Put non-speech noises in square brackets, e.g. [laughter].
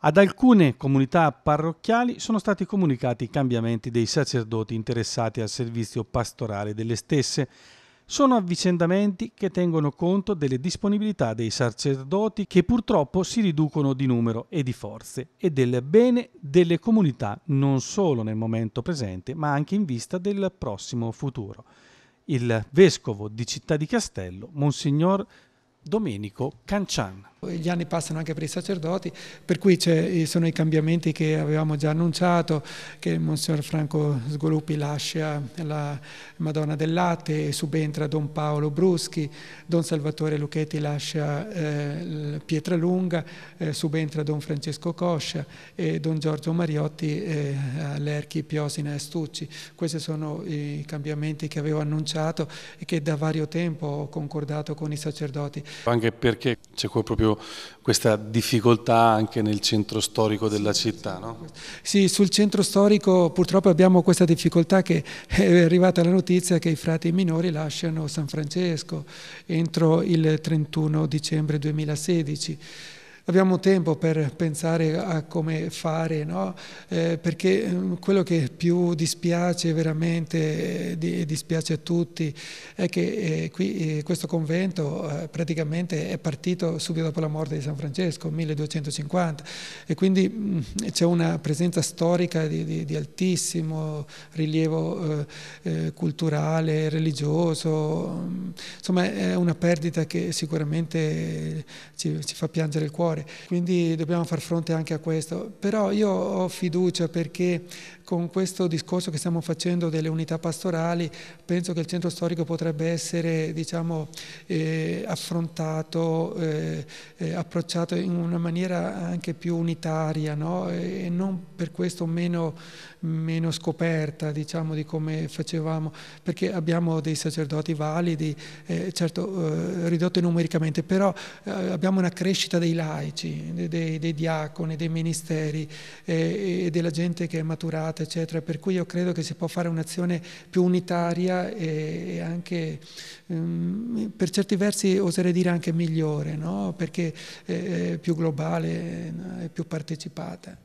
Ad alcune comunità parrocchiali sono stati comunicati i cambiamenti dei sacerdoti interessati al servizio pastorale delle stesse. Sono avvicendamenti che tengono conto delle disponibilità dei sacerdoti che purtroppo si riducono di numero e di forze e del bene delle comunità non solo nel momento presente ma anche in vista del prossimo futuro. Il vescovo di Città di Castello, Monsignor Domenico Cancian gli anni passano anche per i sacerdoti, per cui eh, sono i cambiamenti che avevamo già annunciato, che Monsignor Franco Sgoluppi lascia la Madonna del Latte, subentra Don Paolo Bruschi, Don Salvatore Lucchetti lascia eh, Pietralunga, eh, subentra Don Francesco Coscia e Don Giorgio Mariotti eh, Lerchi, Piosina e Stucci. Questi sono i cambiamenti che avevo annunciato e che da vario tempo ho concordato con i sacerdoti. Anche perché c'è proprio questa difficoltà anche nel centro storico della città. No? Sì, sul centro storico purtroppo abbiamo questa difficoltà che [laughs] è arrivata la notizia che i frati minori lasciano San Francesco entro il 31 dicembre 2016 abbiamo tempo per pensare a come fare, no? eh, perché mm, quello che più dispiace veramente, eh, dispiace a tutti, è che eh, qui, eh, questo convento eh, praticamente è partito subito dopo la morte di San Francesco, 1250, e quindi mm, c'è una presenza storica di, di, di altissimo rilievo eh, culturale, religioso, mm, insomma è una perdita che sicuramente ci, ci fa piangere il cuore cuore, quindi dobbiamo far fronte anche a questo. Però io ho fiducia perché con questo discorso che stiamo facendo delle unità pastorali penso che il centro storico potrebbe essere diciamo, eh, affrontato, eh, eh, approcciato in una maniera anche più unitaria no? e non per questo meno, meno scoperta diciamo, di come facevamo, perché abbiamo dei sacerdoti validi, eh, certo eh, ridotti numericamente, però eh, abbiamo una crescita dei lai laici, dei, dei diaconi, dei ministeri eh, e della gente che è maturata, eccetera. Per cui io credo che si può fare un'azione più unitaria e, e anche, ehm, per certi versi oserei dire anche migliore, no? perché è, più globale e più partecipata.